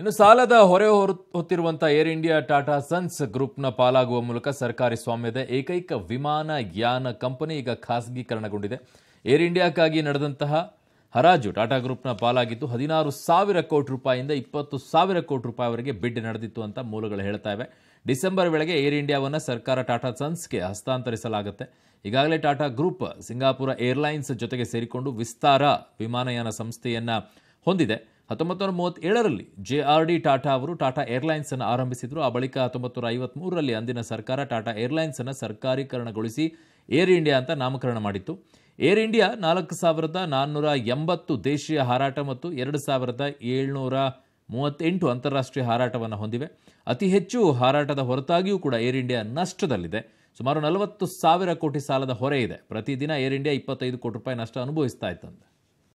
ಇನ್ನು ಸಾಲದ ಹೊರೆ ಹೊರ ಹೊತ್ತಿರುವಂತಹ ಏರ್ ಇಂಡಿಯಾ ಟಾಟಾ ಸನ್ಸ್ ಗ್ರೂಪ್ನ ಪಾಲಾಗುವ ಮೂಲಕ ಸರ್ಕಾರಿ ಸ್ವಾಮ್ಯದ ಏಕೈಕ ವಿಮಾನ ಯಾನ ಕಂಪನಿ ಈಗ ಖಾಸಗೀಕರಣಗೊಂಡಿದೆ ಏರ್ ಇಂಡಿಯಾಕ್ಕಾಗಿ ನಡೆದಂತಹ ಹರಾಜು ಟಾಟಾ ಗ್ರೂಪ್ನ ಪಾಲಾಗಿದ್ದು ಹದಿನಾರು ಸಾವಿರ ಕೋಟಿ ರೂಪಾಯಿಯಿಂದ ಇಪ್ಪತ್ತು ಸಾವಿರ ಕೋಟಿ ರೂಪಾಯಿವರೆಗೆ ಬಿಡ್ ನಡೆದಿತ್ತು ಅಂತ ಮೂಲಗಳು ಹೇಳ್ತಾ ಇವೆ ಡಿಸೆಂಬರ್ ವೇಳೆಗೆ ಏರ್ ಇಂಡಿಯಾವನ್ನು ಸರ್ಕಾರ ಟಾಟಾ ಸನ್ಸ್ಗೆ ಹಸ್ತಾಂತರಿಸಲಾಗುತ್ತೆ ಈಗಾಗಲೇ ಟಾಟಾ ಗ್ರೂಪ್ ಸಿಂಗಾಪುರ ಏರ್ಲೈನ್ಸ್ ಜೊತೆಗೆ ಸೇರಿಕೊಂಡು ವಿಸ್ತಾರ ವಿಮಾನಯಾನ ಸಂಸ್ಥೆಯನ್ನು ಹೊಂದಿದೆ ಹತ್ತೊಂಬತ್ತು ನೂರ ಮೂವತ್ತೇಳರಲ್ಲಿ ಜೆ ಆರ್ ಡಿ ಟಾಟಾ ಅವರು ಟಾಟಾ ಏರ್ಲೈನ್ಸ್ ಅನ್ನು ಆರಂಭಿಸಿದರು ಆ ಬಳಿಕ ಹತ್ತೊಂಬತ್ತು ನೂರ ಐವತ್ತ್ಮೂರರಲ್ಲಿ ಅಂದಿನ ಸರ್ಕಾರ ಟಾಟಾ ಏರ್ಲೈನ್ಸ್ ಅನ್ನು ಸರ್ಕಾರೀಕರಣಗೊಳಿಸಿ ಏರ್ ಇಂಡಿಯಾ ಅಂತ ನಾಮಕರಣ ಮಾಡಿತ್ತು ಏರ್ ಇಂಡಿಯಾ ನಾಲ್ಕು ಸಾವಿರದ ನಾನ್ನೂರ ಎಂಬತ್ತು ದೇಶೀಯ ಹಾರಾಟ ಮತ್ತು ಎರಡು ಸಾವಿರದ ಏಳ್ನೂರ ಮೂವತ್ತೆಂಟು ಅಂತಾರಾಷ್ಟ್ರೀಯ ಹಾರಾಟವನ್ನು ಹೊಂದಿವೆ ಅತಿ ಹೆಚ್ಚು ಹಾರಾಟದ ಹೊರತಾಗಿಯೂ ಕೂಡ ಏರ್ ಇಂಡಿಯಾ ನಷ್ಟದಲ್ಲಿದೆ ಸುಮಾರು ನಲವತ್ತು ಸಾವಿರ ಕೋಟಿ ಸಾಲದ ಹೊರೆ ಇದೆ ಪ್ರತಿದಿನ ಏರ್ ಇಂಡಿಯಾ ಇಪ್ಪತ್ತೈದು ಕೋಟಿ ರೂಪಾಯಿ ನಷ್ಟ ಅನುಭವಿಸ್ತಾ ಇತ್ತಂತೆ